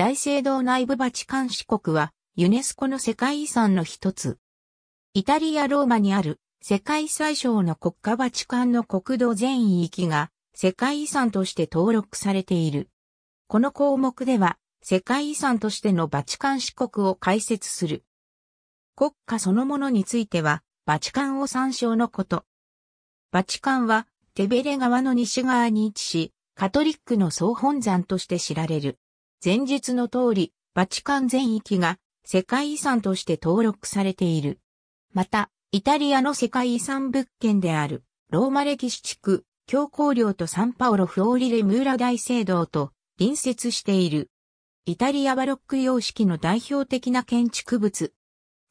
大聖堂内部バチカン市国は、ユネスコの世界遺産の一つ。イタリア・ローマにある、世界最小の国家バチカンの国土全域が、世界遺産として登録されている。この項目では、世界遺産としてのバチカン市国を解説する。国家そのものについては、バチカンを参照のこと。バチカンは、テベレ川の西側に位置し、カトリックの総本山として知られる。前述の通り、バチカン全域が世界遺産として登録されている。また、イタリアの世界遺産物件である、ローマ歴史地区、教皇領とサンパオロフオーリレムーラ大聖堂と隣接している。イタリアバロック様式の代表的な建築物。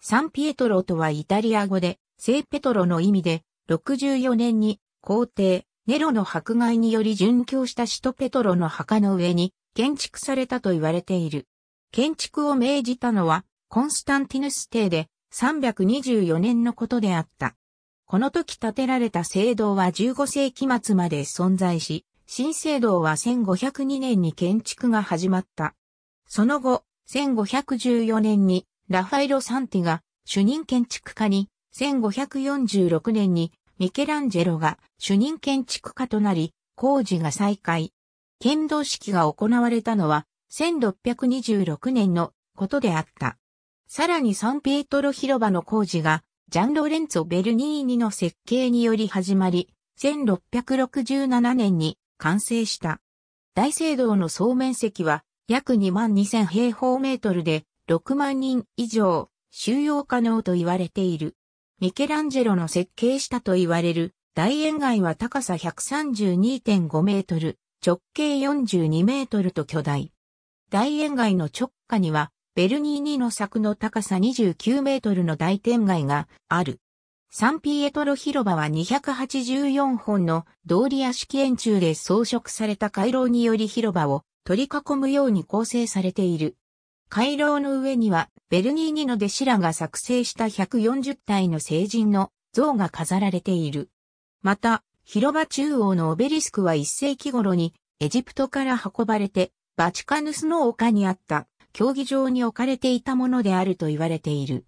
サンピエトロとはイタリア語で、聖ペトロの意味で、64年に皇帝、ネロの迫害により殉教した使徒ペトロの墓の上に建築されたと言われている。建築を命じたのはコンスタンティヌス帝で324年のことであった。この時建てられた聖堂は15世紀末まで存在し、新聖堂は1502年に建築が始まった。その後、1514年にラファエロ・サンティが主任建築家に、1546年にミケランジェロが主任建築家となり、工事が再開。剣道式が行われたのは1626年のことであった。さらにサンピエトロ広場の工事がジャン・ロレンツォ・ベルニーニの設計により始まり、1667年に完成した。大聖堂の総面積は約2万2000平方メートルで6万人以上収容可能と言われている。ミケランジェロの設計したと言われる大円街は高さ132.5メートル、直径42メートルと巨大。大円街の直下には、ベルニーニの柵の高さ29メートルの大天街がある。サンピエトロ広場は284本の通り屋式円柱で装飾された回廊により広場を取り囲むように構成されている。回廊の上には、ベルニーニの弟子らが作成した140体の聖人の像が飾られている。また、広場中央のオベリスクは1世紀頃に、エジプトから運ばれて、バチカヌスの丘にあった、競技場に置かれていたものであると言われている。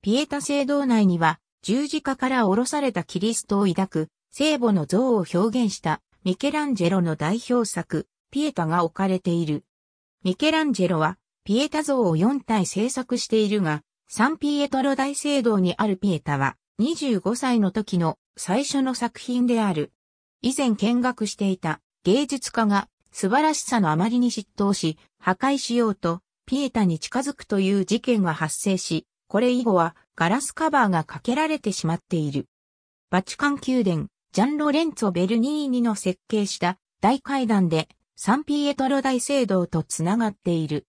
ピエタ聖堂内には、十字架から降ろされたキリストを抱く、聖母の像を表現したミケランジェロの代表作、ピエタが置かれている。ミケランジェロはピエタ像を4体制作しているが、サンピエトロ大聖堂にあるピエタは、25歳の時の最初の作品である。以前見学していた芸術家が素晴らしさのあまりに嫉妬し、破壊しようと、ピエタに近づくという事件が発生し、これ以後はガラスカバーがかけられてしまっている。バチカン宮殿、ジャンロレンツォ・ベルニーニの設計した大階段でサンピエトロ大聖堂とつながっている。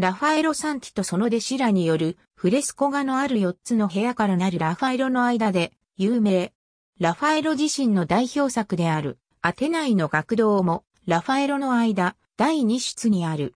ラファエロ・サンティとその弟子らによるフレスコ画のある4つの部屋からなるラファエロの間で有名。ラファエロ自身の代表作であるアテナイの学童もラファエロの間第2室にある。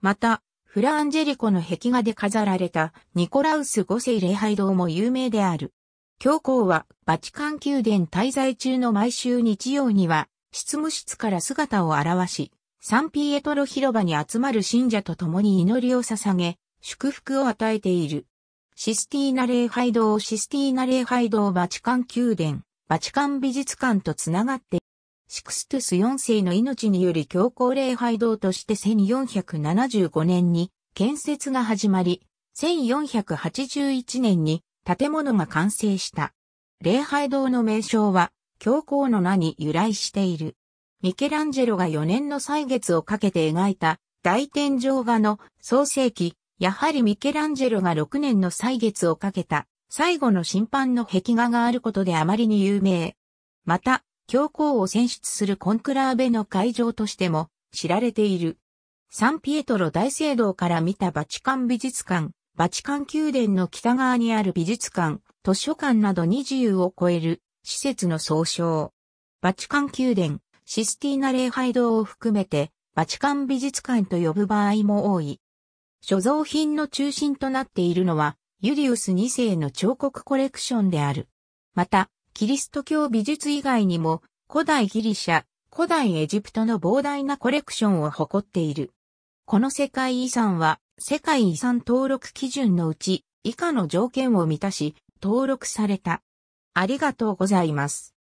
また、フラ・アンジェリコの壁画で飾られたニコラウス5世礼拝堂も有名である。教皇はバチカン宮殿滞在中の毎週日曜には執務室から姿を現し、サンピエトロ広場に集まる信者と共に祈りを捧げ、祝福を与えている。システィーナ礼拝堂システィーナ礼拝堂バチカン宮殿、バチカン美術館とつながって、シクストゥス4世の命により教皇礼拝堂として1475年に建設が始まり、1481年に建物が完成した。礼拝堂の名称は教皇の名に由来している。ミケランジェロが4年の歳月をかけて描いた大天井画の創世記、やはりミケランジェロが6年の歳月をかけた最後の審判の壁画があることであまりに有名。また、教皇を選出するコンクラーベの会場としても知られている。サンピエトロ大聖堂から見たバチカン美術館、バチカン宮殿の北側にある美術館、図書館など20を超える施設の総称。バチカン宮殿、システィーナ礼拝堂を含めて、バチカン美術館と呼ぶ場合も多い。所蔵品の中心となっているのは、ユリウス2世の彫刻コレクションである。また、キリスト教美術以外にも、古代ギリシャ、古代エジプトの膨大なコレクションを誇っている。この世界遺産は、世界遺産登録基準のうち、以下の条件を満たし、登録された。ありがとうございます。